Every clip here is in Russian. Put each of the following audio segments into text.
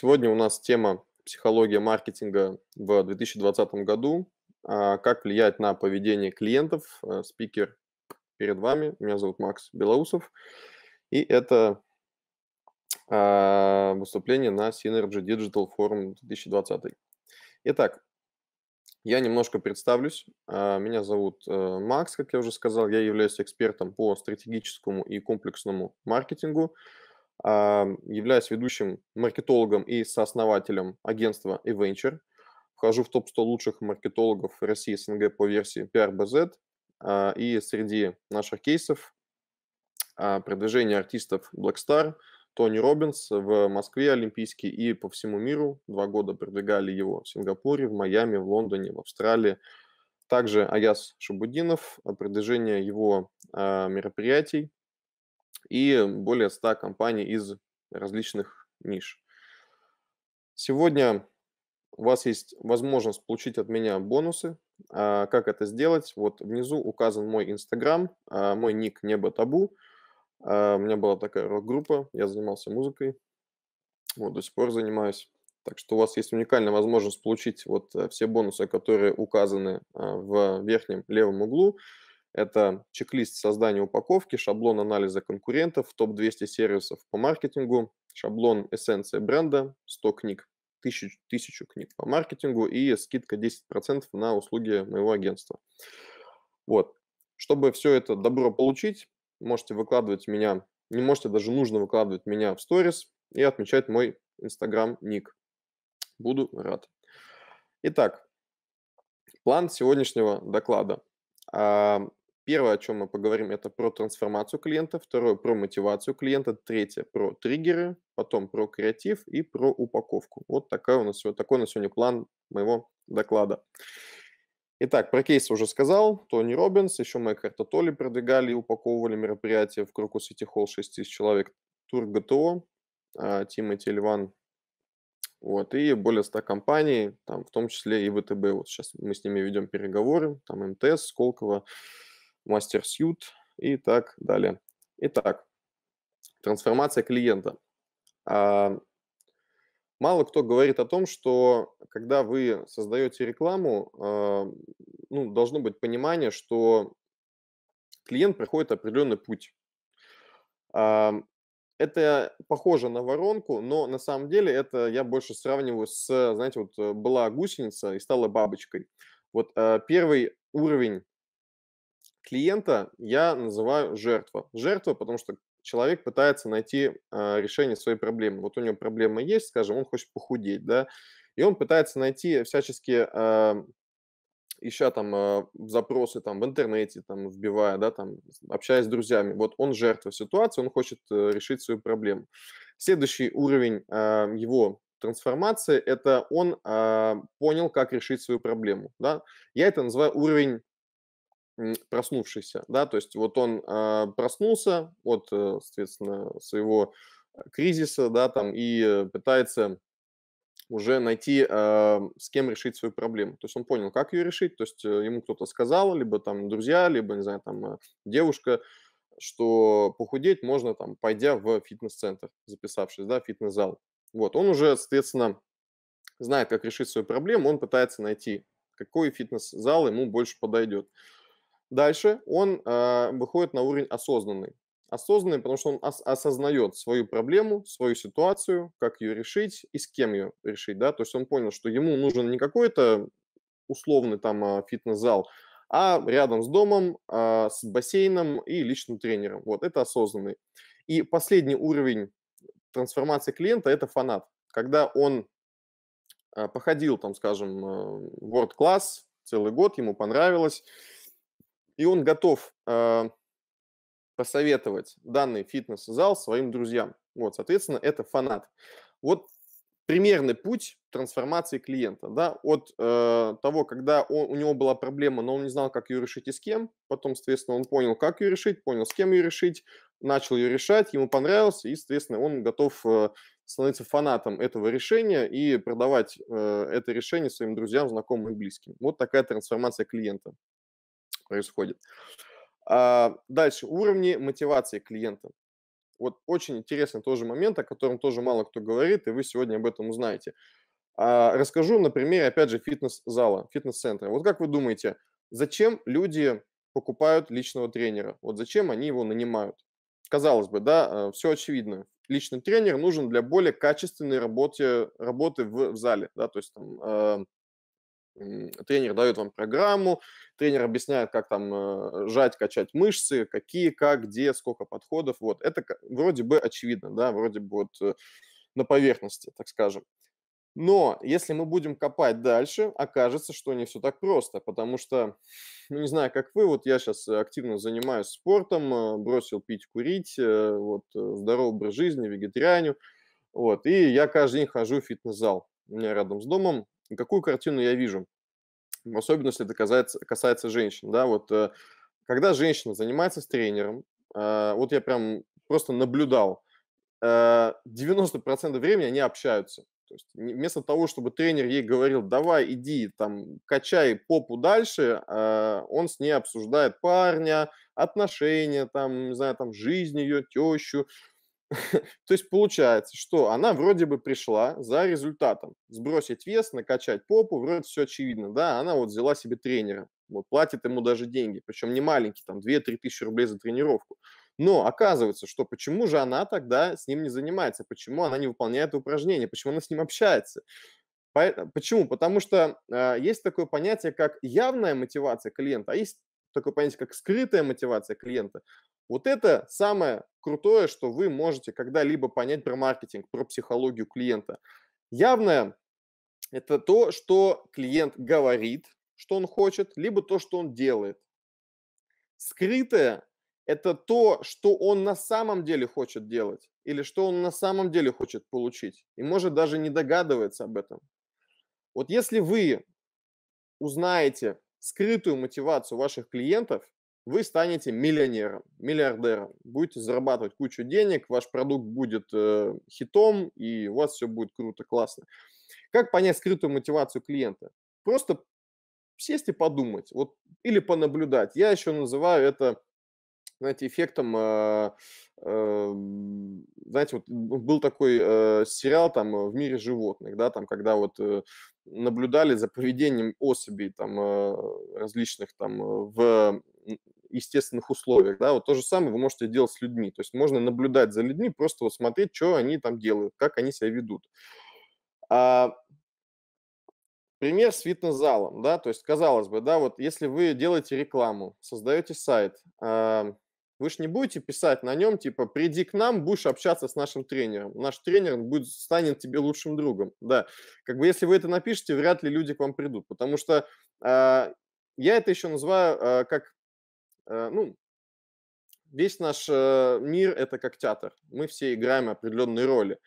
Сегодня у нас тема «Психология маркетинга в 2020 году. А как влиять на поведение клиентов?» э, Спикер перед вами. Меня зовут Макс Белоусов. И это а, выступление на Synergy Digital Forum 2020. Итак, я немножко представлюсь. А, меня зовут э, Макс, как я уже сказал. Я являюсь экспертом по стратегическому и комплексному маркетингу являюсь ведущим маркетологом и сооснователем агентства eVenture. Вхожу в топ-100 лучших маркетологов России СНГ по версии PRBZ. А, и среди наших кейсов а, продвижение артистов Black Тони Робинс в Москве Олимпийский и по всему миру. Два года продвигали его в Сингапуре, в Майами, в Лондоне, в Австралии. Также Аяс Шабудинов, продвижение его а, мероприятий и более 100 компаний из различных ниш. Сегодня у вас есть возможность получить от меня бонусы. А, как это сделать? Вот внизу указан мой Инстаграм, а, мой ник Небо Табу. А, у меня была такая рок-группа, я занимался музыкой, вот до сих пор занимаюсь. Так что у вас есть уникальная возможность получить вот э, все бонусы, которые указаны в верхнем левом углу. Это чек-лист создания упаковки, шаблон анализа конкурентов, топ-200 сервисов по маркетингу, шаблон эссенция бренда, 100 книг, 1000, 1000 книг по маркетингу и скидка 10% на услуги моего агентства. Вот. Чтобы все это добро получить, можете выкладывать меня, не можете, даже нужно выкладывать меня в сторис и отмечать мой инстаграм-ник. Буду рад. Итак, план сегодняшнего доклада. Первое, о чем мы поговорим, это про трансформацию клиента, второе про мотивацию клиента, третье про триггеры, потом про креатив и про упаковку. Вот такой у нас, такой у нас сегодня план моего доклада. Итак, про кейс уже сказал. Тони Робинс, еще Майк Толи продвигали и упаковывали мероприятие в Крокус Сити Холл 6 тысяч человек. Тур ГТО, а, Тима Тельван. Вот, и более 100 компаний, там, в том числе и ВТБ. Вот сейчас мы с ними ведем переговоры, там МТС, Сколково, мастер сьют и так далее. Итак, трансформация клиента. А, мало кто говорит о том, что когда вы создаете рекламу, а, ну, должно быть понимание, что клиент проходит определенный путь. А, это похоже на воронку, но на самом деле это я больше сравниваю с, знаете, вот э, была гусеница и стала бабочкой. Вот э, первый уровень клиента я называю жертва. Жертва, потому что человек пытается найти э, решение своей проблемы. Вот у него проблема есть, скажем, он хочет похудеть, да, и он пытается найти всячески, э, ища там э, запросы там в интернете, там вбивая, да, там общаясь с друзьями. Вот он жертва ситуации, он хочет э, решить свою проблему. Следующий уровень э, его трансформации – это он э, понял, как решить свою проблему, да. Я это называю уровень проснувшийся, да, то есть вот он а, проснулся от, э, соответственно, своего э, кризиса, да, там, и э, пытается уже найти, э, с кем решить свою проблему. То есть он понял, как ее решить, то есть ему кто-то сказал, либо там друзья, либо, не знаю, там девушка, что похудеть можно, там, пойдя в фитнес-центр, записавшись, да, в фитнес-зал. Вот, он уже, соответственно, знает, как решить свою проблему, он пытается найти, какой фитнес-зал ему больше подойдет. Дальше он э, выходит на уровень осознанный. Осознанный, потому что он ос- осознает свою проблему, свою ситуацию, как ее решить и с кем ее решить, да, то есть он понял, что ему нужен не какой-то условный там а, фитнес-зал, а рядом с домом, э, с бассейном и личным тренером. Вот, это осознанный. И последний уровень трансформации клиента – это фанат. Когда он э, походил, там, скажем, э, world-class целый год, ему понравилось – и он готов э, посоветовать данный фитнес-зал своим друзьям. Вот, соответственно, это фанат. Вот примерный путь трансформации клиента, да, от э, того, когда он, у него была проблема, но он не знал, как ее решить и с кем, потом, соответственно, он понял, как ее решить, понял, с кем ее решить, начал ее решать, ему понравилось, и, соответственно, он готов э, становиться фанатом этого решения и продавать э, это решение своим друзьям, знакомым и близким. Вот такая трансформация клиента происходит. А, дальше, уровни мотивации клиента. Вот очень интересный тоже момент, о котором тоже мало кто говорит, и вы сегодня об этом узнаете. А, расскажу на примере, опять же, фитнес-зала, фитнес-центра. Вот как вы думаете, зачем люди покупают личного тренера? Вот зачем они его нанимают? Казалось бы, да, э, все очевидно. Личный тренер нужен для более качественной работы, работы в, в зале, да, то есть там э, тренер дает вам программу, тренер объясняет, как там э, жать, качать мышцы, какие, как, где, сколько подходов. Вот это вроде бы очевидно, да, вроде бы вот э, на поверхности, так скажем. Но если мы будем копать дальше, окажется, что не все так просто, потому что, ну, не знаю, как вы, вот я сейчас активно занимаюсь спортом, э, бросил пить, курить, вот, здоровый образ жизни, вегетарианю, вот, и я каждый день хожу в фитнес-зал. У меня рядом с домом какую картину я вижу? Особенно, если это касается, касается женщин. Да, вот, э, когда женщина занимается с тренером, а, вот я прям просто наблюдал, 90% э, времени они общаются. То есть вместо того, чтобы тренер ей говорил, давай, иди, там, качай попу дальше, а, он с ней обсуждает парня, отношения, там, не знаю, там, жизнь ее, тещу, То есть получается, что она вроде бы пришла за результатом. Сбросить вес, накачать попу, вроде все очевидно. Да, она вот взяла себе тренера, вот платит ему даже деньги, причем не маленькие, там 2-3 тысячи рублей за тренировку. Но оказывается, что почему же она тогда с ним не занимается, почему она не выполняет упражнения, почему она с ним общается. Почему? Потому что э, есть такое понятие, как явная мотивация клиента, а есть такое понятие, как скрытая мотивация клиента. Вот это самое крутое, что вы можете когда-либо понять про маркетинг, про психологию клиента. Явное – это то, что клиент говорит, что он хочет, либо то, что он делает. Скрытое – это то, что он на самом деле хочет делать или что он на самом деле хочет получить, и может даже не догадывается об этом. Вот если вы узнаете скрытую мотивацию ваших клиентов, вы станете миллионером, миллиардером, будете зарабатывать кучу денег, ваш продукт будет э, хитом, и у вас все будет круто, классно. Как понять скрытую мотивацию клиента? Просто сесть и подумать, вот, или понаблюдать. Я еще называю это знаете, эффектом, э, э, знаете, вот ну, был такой э, сериал там э, в мире животных, да, там, когда вот э, наблюдали за поведением особей там э, различных там в естественных условиях. Да? Вот то же самое вы можете делать с людьми. То есть можно наблюдать за людьми, просто вот смотреть, что они там делают, как они себя ведут. А, пример с фитнес-залом. Да? То есть, казалось бы, да, вот если вы делаете рекламу, создаете сайт, а, вы же не будете писать на нем, типа, приди к нам, будешь общаться с нашим тренером. Наш тренер будет, станет тебе лучшим другом. Да, как бы если вы это напишете, вряд ли люди к вам придут, потому что э, я это еще называю э, как Э, ну, весь наш э, мир – это как театр. Мы все играем определенные роли.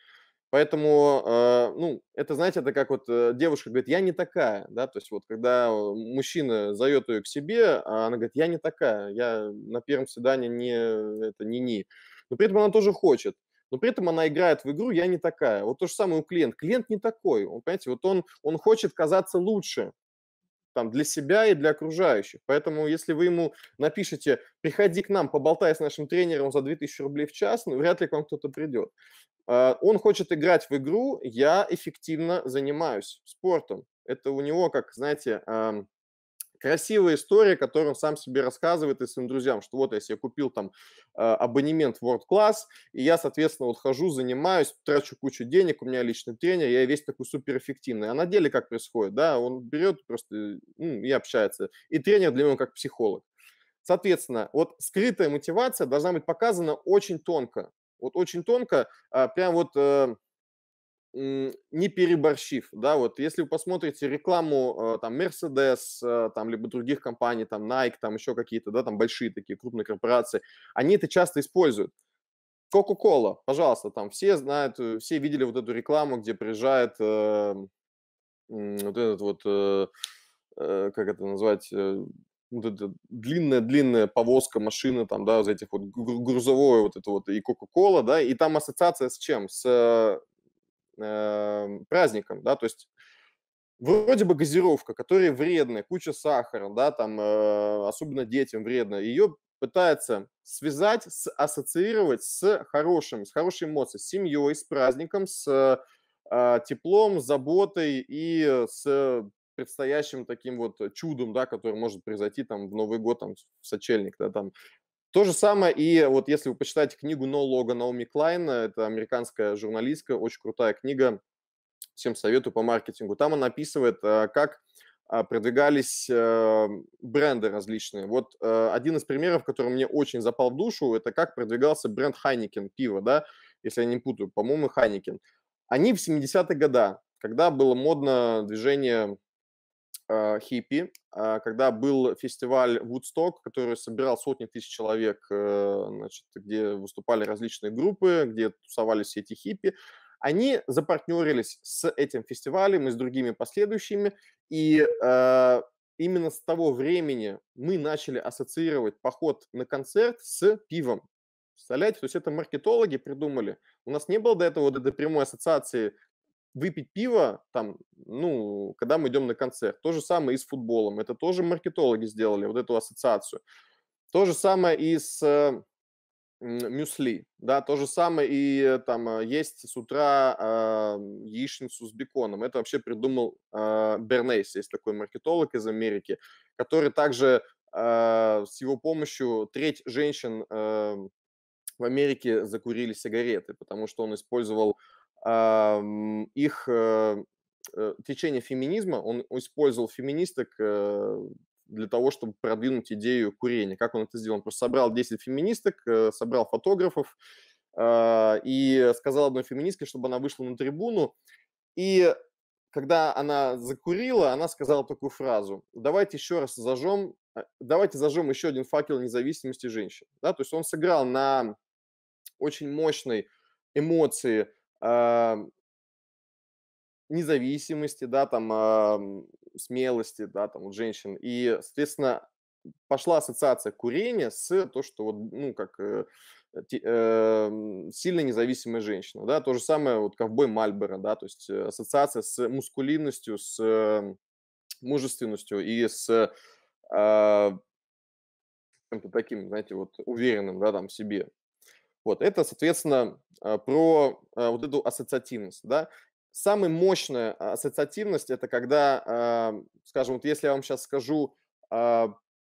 Поэтому, э, ну, это, знаете, это как вот девушка говорит, я не такая, да, то есть вот когда мужчина зовет ее к себе, а она говорит, я не такая, я на первом свидании не, это не ни. Но при этом она тоже хочет но при этом она играет в игру «я не такая». Вот то же самое у клиента. Клиент не такой, он, понимаете, вот он, он хочет казаться лучше, там, для себя и для окружающих. Поэтому, если вы ему напишете, приходи к нам, поболтай с нашим тренером за 2000 рублей в час, ну, вряд ли к вам кто-то придет. А, он хочет играть в игру, я эффективно занимаюсь спортом. Это у него, как, знаете, красивая история, которую он сам себе рассказывает и своим друзьям, что вот я себе купил там э, абонемент World Class, и я, соответственно, вот хожу, занимаюсь, трачу кучу денег, у меня личный тренер, я весь такой суперэффективный. А на деле как происходит, да, он берет просто ну, и общается. И тренер для него как психолог. Соответственно, вот скрытая мотивация должна быть показана очень тонко. Вот очень тонко, а, прям вот э, не переборщив, да, вот если вы посмотрите рекламу э, там Mercedes, э, там, либо других компаний, там Nike, там еще какие-то, да, там большие такие крупные корпорации, они это часто используют. Coca-Cola, пожалуйста, там все знают, э, все видели вот эту рекламу, где приезжает э, вот этот вот, э, как это назвать, вот длинная-длинная повозка, машина там, да, из этих вот грузовой вот это вот и Кока-Кола, да, и там ассоциация с чем? С э, да, то есть вроде бы газировка, которая вредная, куча сахара, да, там, э, особенно детям вредно, ее пытается связать, с, ассоциировать с хорошим, с хорошей эмоцией, с семьей, с праздником, с э, теплом, заботой и с предстоящим таким вот чудом, да, который может произойти там в Новый год, там, в сочельник, да, там, то же самое и вот если вы почитаете книгу «No Logo» Наоми Клайн, это американская журналистка, очень крутая книга, всем советую по маркетингу. Там она описывает, э, как а, продвигались э, бренды различные. Вот э, один из примеров, который мне очень запал в душу, это как продвигался бренд Хайникин пиво, да, если я не путаю, по-моему, Хайникин. Они в 70-е годы, когда было модно движение э, хиппи, э, когда был фестиваль Woodstock, который собирал сотни тысяч человек, э, значит, где выступали различные группы, где тусовались все эти хиппи, они запартнерились с этим фестивалем и с другими последующими, и э, именно с того времени мы начали ассоциировать поход на концерт с пивом. Представляете, то есть это маркетологи придумали. У нас не было до этого до прямой ассоциации выпить пиво, там, ну, когда мы идем на концерт. То же самое и с футболом. Это тоже маркетологи сделали, вот эту ассоциацию. То же самое и с э, мюсли, да, то же самое и э, там э, есть с утра э, яичницу с беконом. Это вообще придумал э, а, Бернейс, есть такой маркетолог из Америки, который также э, с его помощью треть женщин э, в Америке закурили сигареты, потому что он использовал а, их э, э, течение феминизма, он использовал феминисток э, для того, чтобы продвинуть идею курения. Как он это сделал? Он просто собрал 10 феминисток, собрал фотографов а, и сказал одной феминистке, чтобы она вышла на трибуну. И когда она закурила, она сказала такую фразу. Давайте еще раз зажжем, давайте зажжем еще один факел независимости женщин. Да, то есть он сыграл на очень мощной эмоции а, независимости, да, там а, смелости, да, там вот женщин. И, соответственно, пошла ассоциация курения с то, что вот, ну, как э, э, сильно независимая женщина, да, то же самое вот ковбой Мальборо, да, то есть э, ассоциация с мускулинностью, с э, мужественностью и с э, таким, знаете, вот уверенным, да, там, в себе. Вот это, соответственно, э, про э, вот эту ассоциативность, да. Самая мощная ассоциативность – это когда, э, скажем, вот если я вам сейчас скажу,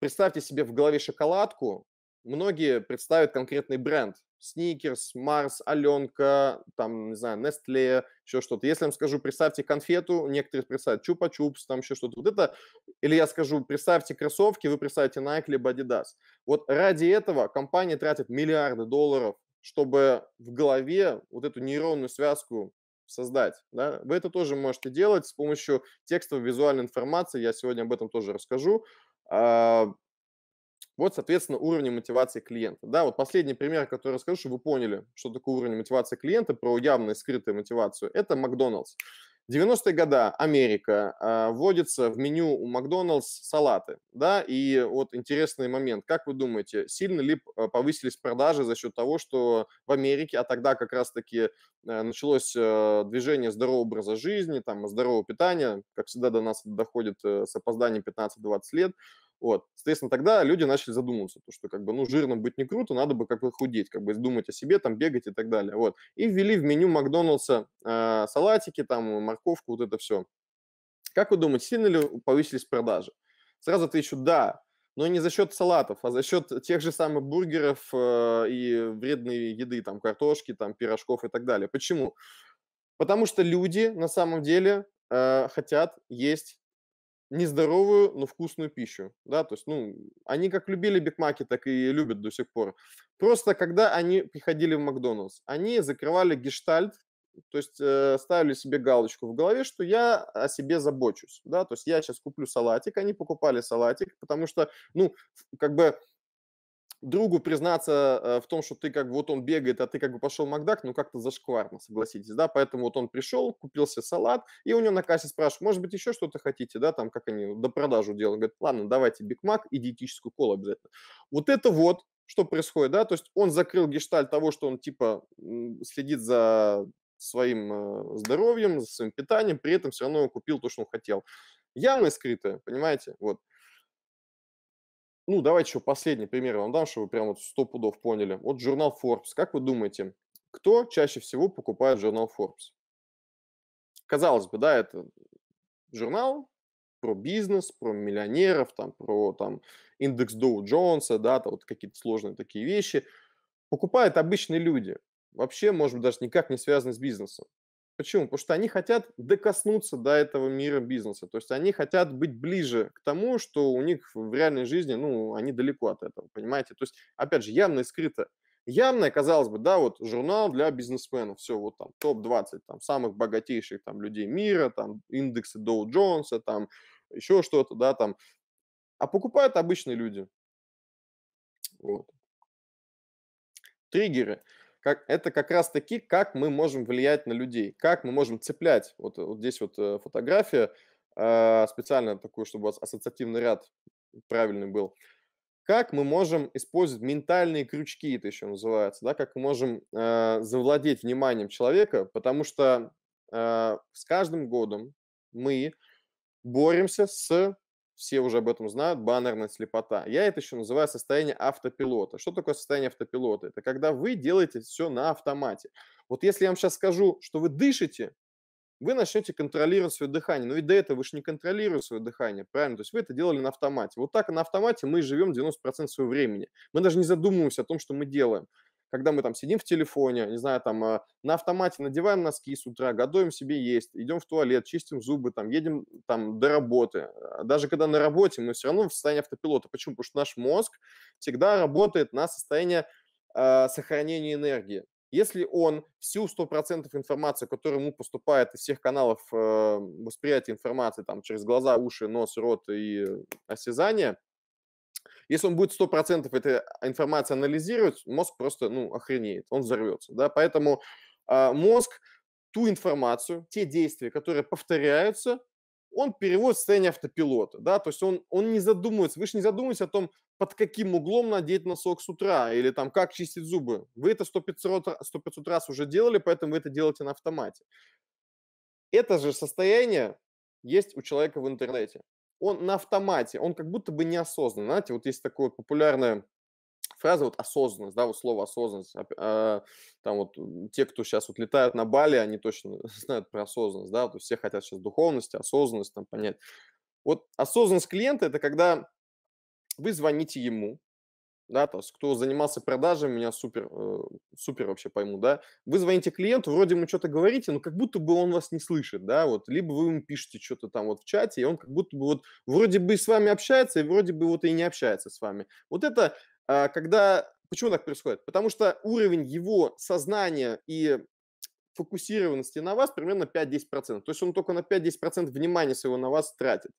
представьте себе в голове шоколадку, многие представят конкретный бренд. Сникерс, Марс, Аленка, там, не знаю, Нестле, еще что-то. Если я вам скажу, представьте конфету, некоторые представят Чупа-Чупс, там еще что-то. Вот это, или я скажу, представьте кроссовки, вы представите Nike либо Adidas. Вот ради этого компания тратит миллиарды долларов чтобы в голове вот эту нейронную связку создать. Да? Вы это тоже можете делать с помощью текстовой визуальной информации. Я сегодня об этом тоже расскажу. А, вот, соответственно, уровень мотивации клиента. Да, вот последний пример, который расскажу, чтобы вы поняли, что такое уровень мотивации клиента, про явную скрытую мотивацию, это Макдоналдс. 90-е годы Америка а, вводится в меню у Макдоналдс салаты, да, и вот интересный момент, как вы думаете, сильно ли а, повысились продажи за счет того, что в Америке, а тогда как раз-таки э, началось э, движение здорового образа жизни, там, здорового питания, как всегда до нас доходит э, с опозданием 15-20 лет, вот. Соответственно, тогда люди начали задумываться, то, что как бы, ну, жирным быть не круто, надо бы как бы худеть, как бы думать о себе, там, бегать и так далее. Вот. И ввели в меню Макдоналдса э, салатики, там, морковку, вот это все. Как вы думаете, сильно ли повысились продажи? Сразу отвечу «да», но не за счет салатов, а за счет тех же самых бургеров э, и вредной еды, там, картошки, там, пирожков и так далее. Почему? Потому что люди на самом деле э, хотят есть нездоровую, но вкусную пищу, да, то есть, ну, они как любили бигмаки, так и любят до сих пор. Просто когда они приходили в Макдоналдс, они закрывали гештальт, то есть э, ставили себе галочку в голове, что я о себе забочусь, да, то есть я сейчас куплю салатик, они покупали салатик, потому что, ну, как бы другу признаться э, в том, что ты как бы вот он бегает, а ты как бы пошел в Макдак, ну как-то зашкварно, согласитесь, да, поэтому вот он пришел, купил себе салат, и у него на кассе спрашивают, может быть, еще что-то хотите, да, там, как они до продажу делают, говорит: ладно, давайте Биг Мак и диетическую колу обязательно. Вот это вот, что происходит, да, то есть он закрыл гешталь того, что он типа следит за своим э, здоровьем, за своим питанием, при этом все равно купил то, что он хотел. Явно скрытое, понимаете, вот ну, давайте еще последний пример вам дам, чтобы вы прямо вот сто пудов поняли. Вот журнал Forbes. Как вы думаете, кто чаще всего покупает журнал Forbes? Казалось бы, да, это журнал про бизнес, про миллионеров, там, про там, индекс Доу Джонса, да, там, вот какие-то сложные такие вещи. Покупают обычные люди. Вообще, может быть, даже никак не связаны с бизнесом. Почему? Потому что они хотят докоснуться до этого мира бизнеса. То есть они хотят быть ближе к тому, что у них в реальной жизни, ну, они далеко от этого, понимаете? То есть, опять же, явно и скрыто. Явно, казалось бы, да, вот журнал для бизнесменов, все, вот там топ-20 там, самых богатейших там людей мира, там индексы Доу Джонса, там еще что-то, да, там. А покупают обычные люди. Вот. Триггеры как, это как раз-таки, как мы можем влиять на людей, как мы можем цеплять. Вот, вот здесь вот э, фотография, а, специально такую, чтобы у вас ассоциативный ряд правильный был. Как мы можем использовать ментальные крючки, это еще называется, да, как мы можем э, завладеть вниманием человека, потому что э, с каждым годом мы боремся с все уже об этом знают, баннерная слепота. Я это еще называю состояние автопилота. Что такое состояние автопилота? Это когда вы делаете все на автомате. Вот если я вам сейчас скажу, что вы дышите, вы начнете контролировать свое дыхание. Но ведь до этого вы же не контролируете свое дыхание, правильно? То есть вы это делали на автомате. Вот так на автомате мы живем 90% своего времени. Мы даже не задумываемся о том, что мы делаем когда мы там сидим в телефоне, не знаю, там э, на автомате надеваем носки с утра, готовим себе есть, идем в туалет, чистим зубы, там едем там до работы. А даже когда на работе, мы все равно в состоянии автопилота. Почему? Потому что наш мозг всегда работает на состояние э, сохранения энергии. Если он всю 100% информации, которая ему поступает из всех каналов э, восприятия информации, там, через глаза, уши, нос, рот и осязание, если он будет 100% этой информации анализировать, мозг просто, ну, охренеет, он взорвется, да, поэтому э, мозг ту информацию, те действия, которые повторяются, он переводит в состояние автопилота, да, то есть он, он не задумывается, вы же не задумываетесь о том, под каким углом надеть носок с утра или там как чистить зубы. Вы это 100-500 раз уже делали, поэтому вы это делаете на автомате. Это же состояние есть у человека в интернете он на автомате, он как будто бы неосознанно. Знаете, вот есть такое популярное фраза вот осознанность, да, вот слово осознанность. А, там вот те, кто сейчас вот летают на Бали, они точно знают про осознанность, да, то все хотят сейчас духовности, осознанность там понять. Вот осознанность клиента – это когда вы звоните ему, да, то есть кто занимался продажами, меня супер, э, супер вообще пойму, да, вы звоните клиенту, вроде ему что-то говорите, но как будто бы он вас не слышит, да, вот, либо вы ему пишете что-то там вот в чате, и он как будто бы вот вроде бы с вами общается, и вроде бы вот и не общается с вами. Вот это, э, когда, почему так происходит? Потому что уровень его сознания и фокусированности на вас примерно 5-10%, то есть он только на 5-10% внимания своего на вас тратит.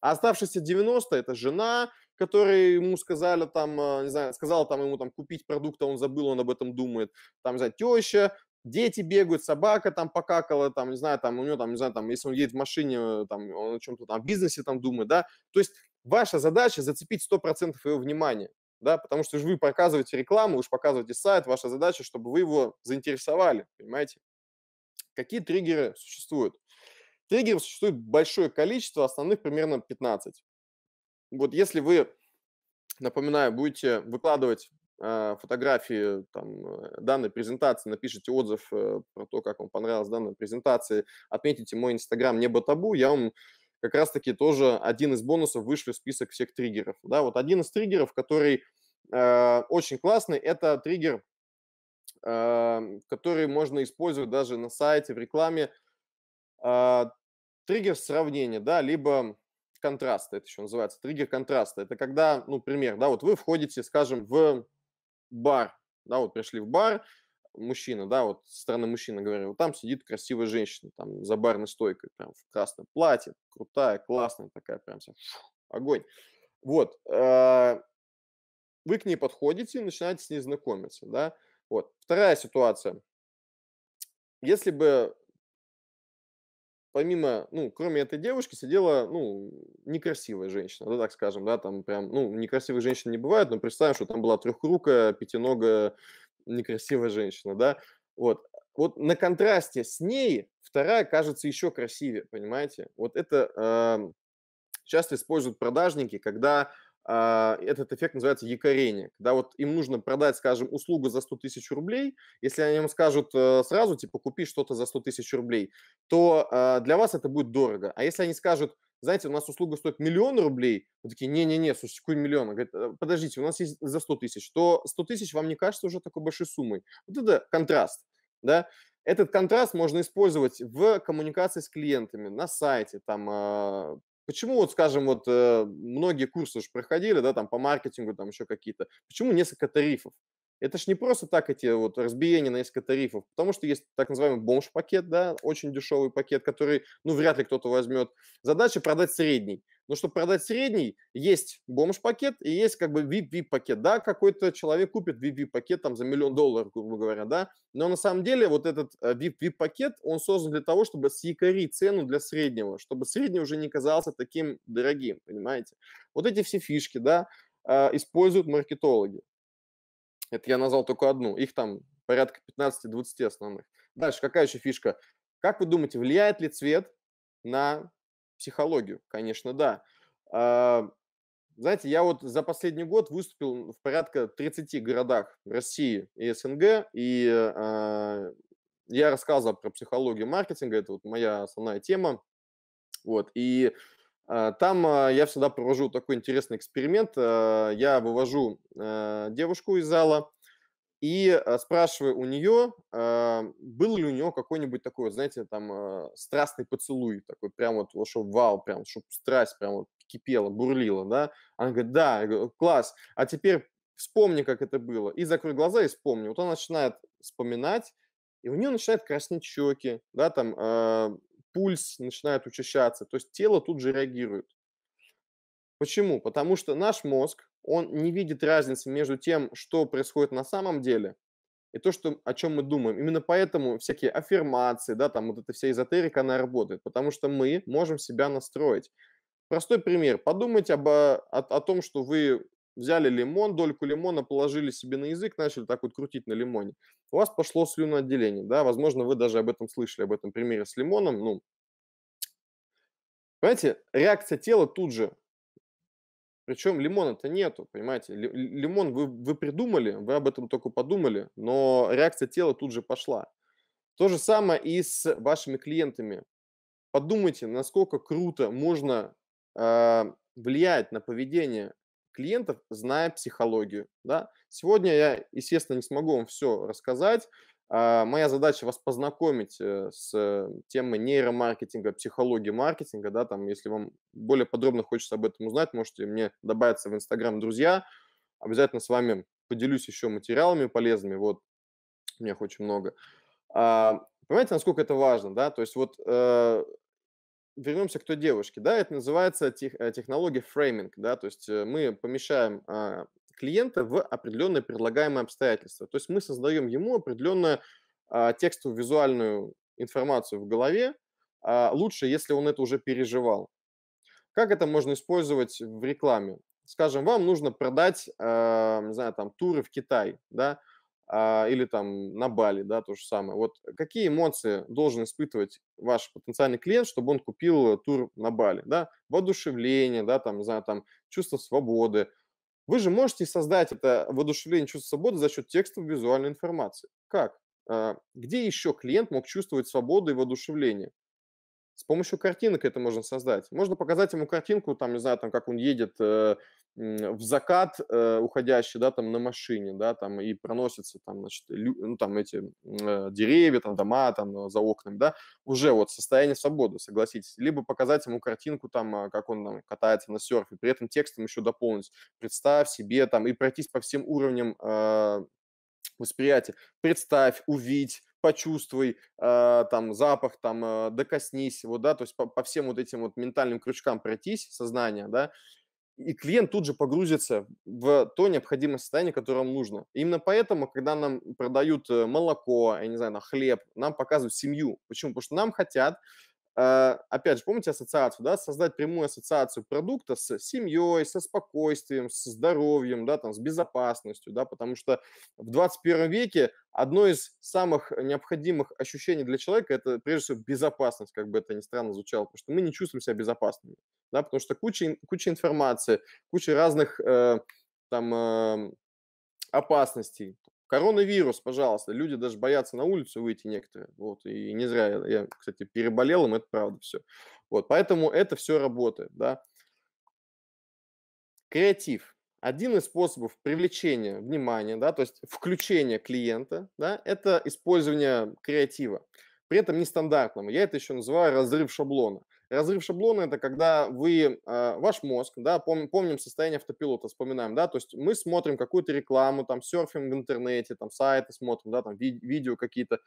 А оставшиеся 90 – это жена, который ему сказали там, а, не знаю, сказал там ему там купить продукт, а он забыл, он об этом думает. Там, не знаю, теща, дети бегают, собака там покакала, там, не знаю, там, у него там, не знаю, там, если он едет в машине, э, там, он о чем-то там, в бизнесе там думает, да. То есть ваша задача зацепить 100% его внимания, да, потому что же вы показываете рекламу, вы же показываете сайт, ваша задача, чтобы вы его заинтересовали, понимаете? Какие триггеры существуют? Триггеров существует большое количество, а основных примерно 15 вот если вы, напоминаю, будете выкладывать а, фотографии, там, э, данной презентации, напишите отзыв э, про то, как вам понравилась данная презентация, отметите мой инстаграм «Небо табу», я вам как раз-таки тоже один из бонусов вышли в список всех триггеров. Да, вот один из триггеров, который э, очень классный, это триггер, э, который можно использовать даже на сайте, в рекламе. Э, триггер сравнения, да, либо контраста, это еще называется, триггер контраста. Это когда, ну, пример, да, вот вы входите, скажем, в бар, да, вот пришли в бар, мужчина, да, вот со стороны мужчины говорю, вот там сидит красивая женщина, там за барной стойкой, прям в красном платье, крутая, классная такая, прям вся, огонь. Вот, э, вы к ней подходите, начинаете с ней знакомиться, да, вот. Вторая ситуация. Если бы помимо, ну, кроме этой девушки, сидела, ну, некрасивая женщина, да, так скажем, да, там прям, ну, некрасивых женщин не бывает, но представим, что там была трехрукая, пятиногая некрасивая женщина, да, вот. Вот на контрасте с ней вторая кажется еще красивее, понимаете? Вот это э, часто используют продажники, когда а, этот эффект называется якорение, когда вот им нужно продать, скажем, услугу за 100 тысяч рублей, если они им скажут э, сразу, типа, купи что-то за 100 тысяч рублей, то а, для вас это будет дорого. А если они скажут, знаете, у нас услуга стоит миллион рублей, вы такие, не-не-не, слушайте, какой миллион? Говорит, «Э, подождите, у нас есть за 100 тысяч, то 100 тысяч вам не кажется уже такой большой суммой. Вот это контраст, да? Этот контраст можно использовать в коммуникации с клиентами, на сайте, там, а, Почему, вот, скажем, вот э, многие курсы уже проходили, да, там по маркетингу, там еще какие-то. Почему несколько тарифов? Это ж не просто так эти вот разбиения на несколько тарифов, потому что есть так называемый бомж-пакет, да, очень дешевый пакет, который, ну, вряд ли кто-то возьмет. Задача продать средний. Но чтобы продать средний, есть бомж-пакет и есть как бы vip пакет Да, какой-то человек купит VIP-пакет там за миллион долларов, грубо говоря, да. Но на самом деле вот этот vip э, пакет он создан для того, чтобы съякорить цену для среднего, чтобы средний уже не казался таким дорогим, понимаете. Вот эти все фишки, да, а, используют маркетологи. Это я назвал только одну. Их там порядка 15-20 основных. Дальше, какая еще фишка? Как вы думаете, влияет ли цвет на психологию? Конечно, да. А, знаете, я вот за последний год выступил в порядка 30 городах России и СНГ, и э, я рассказывал про психологию маркетинга, это вот моя основная тема. Вот, и Э, там э, я всегда провожу такой интересный эксперимент. Э, я вывожу девушку из зала и спрашиваю у нее, был ли у нее какой-нибудь такой, знаете, там страстный поцелуй, такой прям вот, чтобы вау, прям, чтобы страсть прям вот кипела, бурлила, да? Она говорит, да, я говорю, класс, а теперь вспомни, как это было. И закрой глаза и вспомни. Вот она начинает вспоминать, и у нее начинают краснеть щеки, да, там пульс начинает учащаться, то есть тело тут же реагирует. Почему? Потому что наш мозг, он не видит разницы между тем, что происходит на самом деле, и то, что, о чем мы думаем. Именно поэтому всякие аффирмации, да, там вот эта вся эзотерика, она работает, потому что мы можем себя настроить. Простой пример. Подумайте об, о, о том, что вы взяли лимон, дольку лимона положили себе на язык, начали так вот крутить на лимоне, у вас пошло слюноотделение, да, возможно, вы даже об этом слышали, об этом примере с лимоном, ну, понимаете, реакция тела тут же, причем лимона-то нету, понимаете, лимон вы, вы придумали, вы об этом только подумали, но реакция тела тут же пошла. То же самое и с вашими клиентами. Подумайте, насколько круто можно э, влиять на поведение клиентов, зная психологию. Да? Сегодня я, естественно, не смогу вам все рассказать. А, моя задача вас познакомить э, с э, темой нейромаркетинга, психологии маркетинга. Да? Там, если вам более подробно хочется об этом узнать, можете мне добавиться в Инстаграм друзья. Обязательно с вами поделюсь еще материалами полезными. Вот, у меня их очень много. А, понимаете, насколько это важно, да? То есть вот э, вернемся к той девушке, да, это называется тех, э, технология фрейминг, да, то есть э, мы помещаем а, клиента в определенное предлагаемое обстоятельство, то есть мы создаем ему определенную а, текстовую визуальную информацию в голове, а, лучше, если он это уже переживал. Как это можно использовать в рекламе? Скажем, вам нужно продать, а, не знаю, там туры в Китай, да, а, или там на Бали, да, то же самое. Вот какие эмоции должен испытывать ваш потенциальный клиент, чтобы он купил тур на Бали, да? Воодушевление, да, там, не знаю, там, чувство свободы. Вы же можете создать это воодушевление, чувство свободы за счет текстов визуальной информации. Как? А, где еще клиент мог чувствовать свободу и воодушевление? С помощью картинок это можно создать. Можно показать ему картинку, там, не знаю, там, как он едет э, в закат э, уходящий, да, там, на машине, да, там, и проносятся, там, значит, лю, ну, там, эти э, деревья, там, дома, там, э, за окнами, да, уже вот состояние свободы, согласитесь. Либо показать ему картинку, там, а, как он там, катается на серфе, при этом текстом еще дополнить. Представь себе, там, и пройтись по всем уровням э, восприятия. Представь, увидь, почувствуй, э, там, запах, там, э, докоснись, вот, да, то есть по, по всем вот этим вот ментальным крючкам пройтись, сознание, да, и клиент тут же погрузится в то необходимое состояние, которое ему нужно. именно поэтому, когда нам продают э, молоко, я не знаю, на хлеб, нам показывают семью. Почему? Потому что нам хотят, Э, опять же, помните ассоциацию, да, создать прямую ассоциацию продукта с семьей, со спокойствием, с здоровьем, да, там, с безопасностью, да, потому что в 21 веке одно из самых необходимых ощущений для человека – это, прежде всего, безопасность, как бы это ни странно звучало, потому что мы не чувствуем себя безопасными, да, потому что куча, куча информации, куча разных, э, там, э, опасностей, Коронавирус, пожалуйста. Люди даже боятся на улицу выйти некоторые. Вот, и не зря я, я кстати, переболел им, это правда все. Вот, поэтому это все работает, да. Креатив. Один из способов привлечения внимания, да, то есть включения клиента, да, это использование креатива. При этом нестандартного. Я это еще называю разрыв шаблона. Разрыв шаблона – это когда вы, а, ваш мозг, да, пом, помним состояние автопилота, вспоминаем, да, то есть мы смотрим какую-то рекламу, там, серфим в интернете, там, сайты смотрим, да, там, ви, видео какие-то,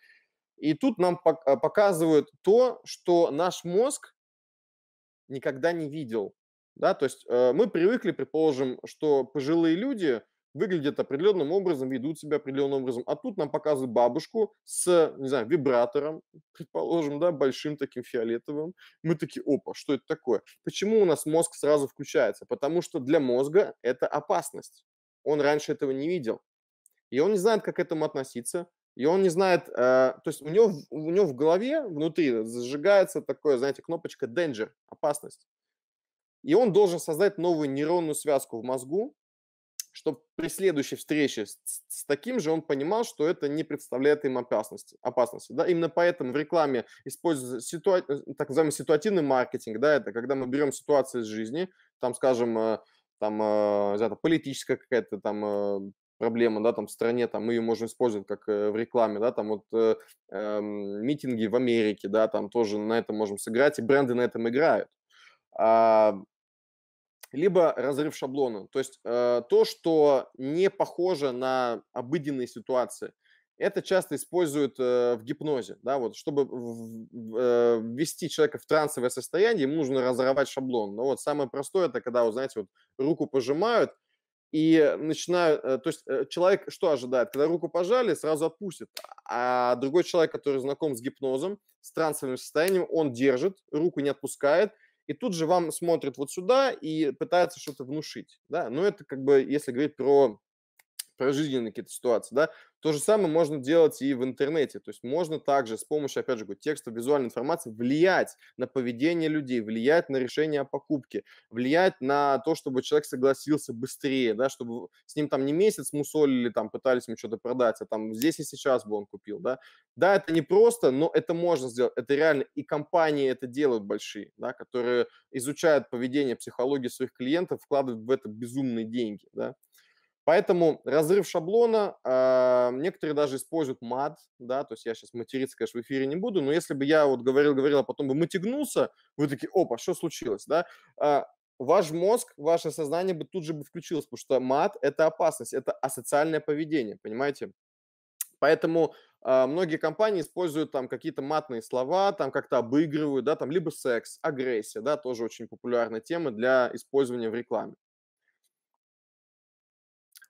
и тут нам а, показывают то, что наш мозг никогда не видел, да, то есть э, мы привыкли, предположим, что пожилые люди – выглядят определенным образом, ведут себя определенным образом. А тут нам показывают бабушку с, не знаю, вибратором, предположим, да, большим таким фиолетовым. Мы такие, опа, что это такое? Почему у нас мозг сразу включается? Потому что для мозга это опасность. Он раньше этого не видел. И он не знает, как к этому относиться. И он не знает, э, то есть у него, у него в голове внутри зажигается такое, знаете, кнопочка danger, опасность. И он должен создать новую нейронную связку в мозгу, чтобы при следующей встрече с, с таким же он понимал, что это не представляет им опасности. опасности да? Именно поэтому в рекламе используется ситуа... Э, так называемый ситуативный маркетинг, да, это когда мы берем ситуацию из жизни, там, скажем, э, там, э, знаю, политическая какая-то там проблема, да, там в стране, там мы ее можем использовать как в рекламе, да, там вот э, э, митинги в Америке, да, там тоже на этом можем сыграть, и бренды на этом играют. А, либо разрыв шаблона, то есть э, то, что не похоже на обыденные ситуации. Это часто используют э, в гипнозе, да, вот, чтобы э, ввести человека в трансовое состояние, ему нужно разорвать шаблон. Но вот самое простое это когда, вот, знаете, вот руку пожимают и начинают, э, то есть э, человек что ожидает, когда руку пожали, сразу отпустит, а другой человек, который знаком с гипнозом, с трансовым состоянием, он держит руку не отпускает, и тут же вам смотрит вот сюда и пытается что-то внушить, да, но ну, это как бы, если говорить про про какие-то ситуации, да, то же самое можно делать и в интернете. То есть можно также с помощью, опять же, текста, визуальной информации влиять на поведение людей, влиять на решение о покупке, влиять на то, чтобы человек согласился быстрее, да, чтобы с ним там не месяц мусолили, там пытались ему что-то продать, а там здесь и сейчас бы он купил, да. Да, это не просто, но это можно сделать. Это реально и компании это делают большие, да, которые изучают поведение, психологию своих клиентов, вкладывают в это безумные деньги, да. Поэтому разрыв шаблона, э, некоторые даже используют мат, да, то есть я сейчас материться, конечно, в эфире не буду, но если бы я вот говорил-говорил, а потом бы матигнулся, вы такие, опа, что случилось, да, э, ваш мозг, ваше сознание бы тут же бы включилось, потому что мат – это опасность, это асоциальное поведение, понимаете? Поэтому а, многие компании используют там какие-то матные слова, там как-то обыгрывают, да, там либо секс, агрессия, да, тоже очень популярная тема для использования в рекламе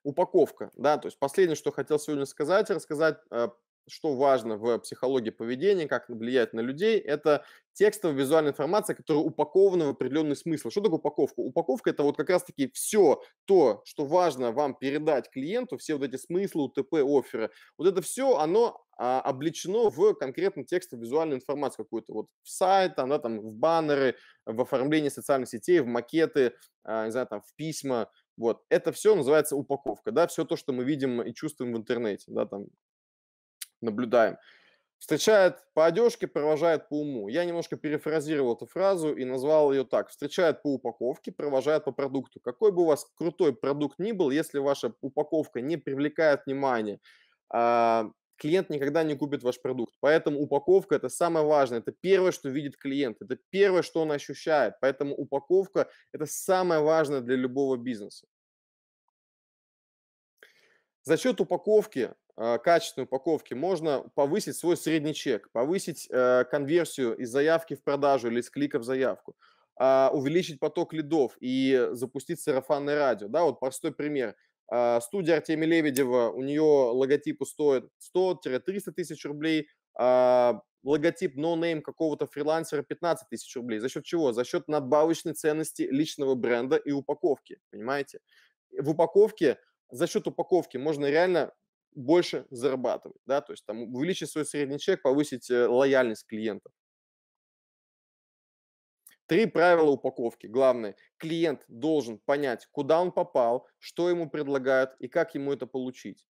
упаковка, да, то есть последнее, что хотел сегодня сказать, рассказать, э, что важно в психологии поведения, как влияет на людей, это текстовая визуальная информация, которая упакована в определенный смысл. Что такое упаковка? Упаковка – это вот как раз-таки все то, что важно вам передать клиенту, все вот эти смыслы, УТП, оферы. Вот это все, оно а, обличено в конкретно визуальную информацию какую-то, вот в сайт, она там в баннеры, в оформление социальных сетей, в макеты, а, не знаю, там в письма, вот. Это все называется упаковка, да, все то, что мы видим и чувствуем в интернете, да, там наблюдаем. Встречает по одежке, провожает по уму. Я немножко перефразировал эту фразу и назвал ее так. Встречает по упаковке, провожает по продукту. Какой бы у вас крутой продукт ни был, если ваша упаковка не привлекает внимание, а, клиент никогда не купит ваш продукт. Поэтому упаковка – это самое важное, это первое, что видит клиент, это первое, что он ощущает. Поэтому упаковка – это самое важное для любого бизнеса. За счет упаковки, а, качественной упаковки, можно повысить свой средний чек, повысить э, конверсию из заявки в продажу или из клика в заявку а, увеличить поток лидов и запустить сарафанное радио. Да, вот простой пример – а, студия Артемия Лебедева, у нее логотипы стоят 100-300 тысяч рублей, а, логотип no-name какого-то фрилансера 15 тысяч рублей. За счет чего? За счет надбавочной ценности личного бренда и упаковки, понимаете? В упаковке, за счет упаковки можно реально больше зарабатывать, да, то есть там увеличить свой средний чек, повысить э, лояльность клиентов. Три правила упаковки. Главное, клиент должен понять, куда он попал, что ему предлагают и как ему это получить.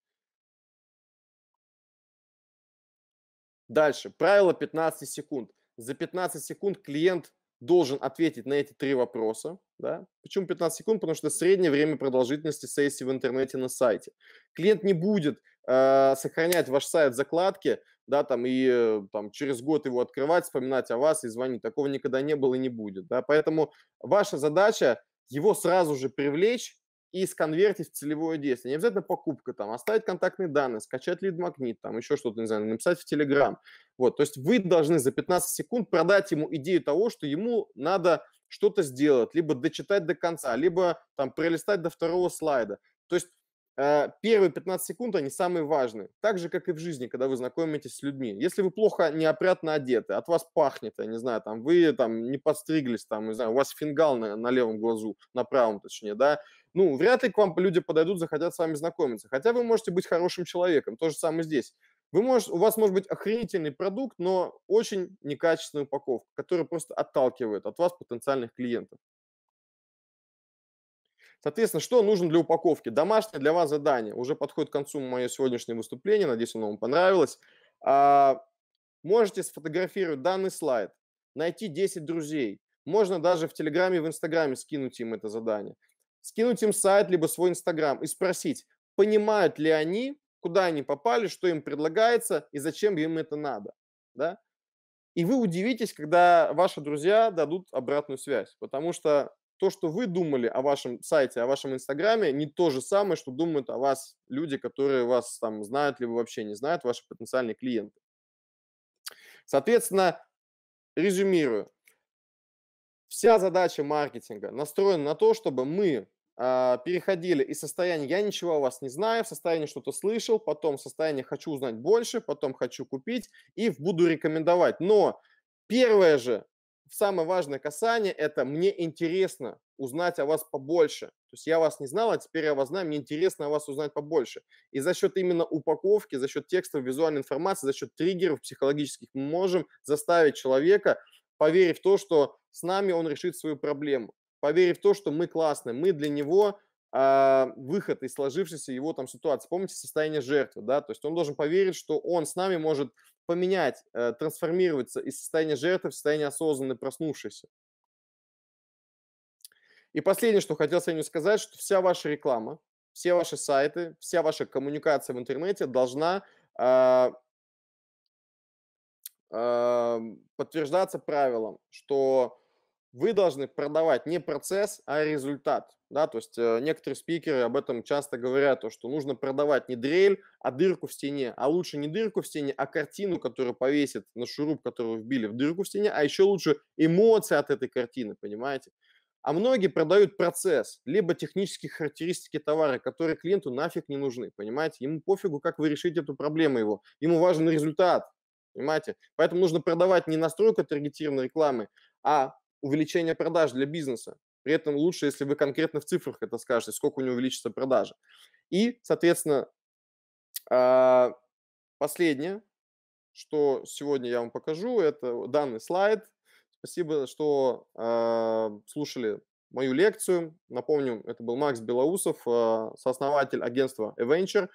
Дальше. Правило 15 секунд. За 15 секунд клиент должен ответить на эти три вопроса. Да? Почему 15 секунд? Потому что среднее время продолжительности сессии в интернете на сайте. Клиент не будет э, сохранять ваш сайт в закладке да, там, и э, там, через год его открывать, вспоминать о вас и звонить. Такого никогда не было и не будет, да. Поэтому ваша задача его сразу же привлечь и сконвертить в целевое действие. Не обязательно покупка, там, а оставить контактные данные, скачать лид-магнит, там, еще что-то, не знаю, написать в Телеграм. Вот, то есть вы должны за 15 секунд продать ему идею того, что ему надо что-то сделать, либо дочитать до конца, либо там пролистать до второго слайда. То есть Э, первые 15 секунд, они самые важные. Так же, как и в жизни, когда вы знакомитесь с людьми. Если вы плохо, неопрятно одеты, от вас пахнет, я не знаю, там, вы там не подстриглись, там, не знаю, у вас фингал на, на левом глазу, на правом точнее, да, ну, вряд ли к вам люди подойдут, захотят с вами знакомиться. Хотя вы можете быть хорошим человеком, то же самое здесь. Вы можете, у вас может быть охренительный продукт, но очень некачественная упаковка, которая просто отталкивает от вас потенциальных клиентов. Соответственно, что нужно для упаковки? Домашнее для вас задание. Уже подходит к концу мое сегодняшнее выступление. Надеюсь, оно вам понравилось. А, можете сфотографировать данный слайд, найти 10 друзей. Можно даже в Телеграме в Инстаграме скинуть им это задание. Скинуть им сайт, либо свой Инстаграм и спросить, понимают ли они, куда они попали, что им предлагается и зачем им это надо. Да? И вы удивитесь, когда ваши друзья дадут обратную связь, потому что то, что вы думали о вашем сайте, о вашем инстаграме, не то же самое, что думают о вас люди, которые вас там знают, либо вообще не знают, ваши потенциальные клиенты. Соответственно, резюмирую. Вся задача маркетинга настроена на то, чтобы мы а, переходили из состояния «я ничего о вас не знаю», в состояние «что-то слышал», потом в состояние «хочу узнать больше», потом «хочу купить» и «буду рекомендовать». Но первое же самое важное касание – это «мне интересно узнать о вас побольше». То есть я вас не знал, а теперь я вас знаю, мне интересно о вас узнать побольше. И за счет именно упаковки, за счет текстов, визуальной информации, за счет триггеров психологических мы можем заставить человека, поверив в то, что с нами он решит свою проблему, поверив в то, что мы классные, мы для него э, выход из сложившейся его там ситуации. Помните состояние жертвы, да? То есть он должен поверить, что он с нами может поменять, э, трансформироваться из состояния жертвы в состояние осознанной проснувшейся. И последнее, что хотел сегодня сказать, что вся ваша реклама, все ваши сайты, вся ваша коммуникация в интернете должна э, э, подтверждаться правилом, что вы должны продавать не процесс, а результат. Да, то есть э, некоторые спикеры об этом часто говорят, то, что нужно продавать не дрель, а дырку в стене. А лучше не дырку в стене, а картину, которую повесит на шуруп, которую вбили в дырку в стене, а еще лучше эмоции от этой картины, понимаете? А многие продают процесс, либо технические характеристики товара, которые клиенту нафиг не нужны, понимаете? Ему пофигу, как вы решите эту проблему его. Ему важен результат, понимаете? Поэтому нужно продавать не настройка таргетированной рекламы, а увеличение продаж для бизнеса. При этом лучше, если вы конкретно в цифрах это скажете, сколько у него увеличится продажи. И, соответственно, а, последнее, что сегодня я вам покажу, это данный слайд. Спасибо, что а, слушали мою лекцию. Напомню, это был Макс Белоусов, а, сооснователь агентства Aventure.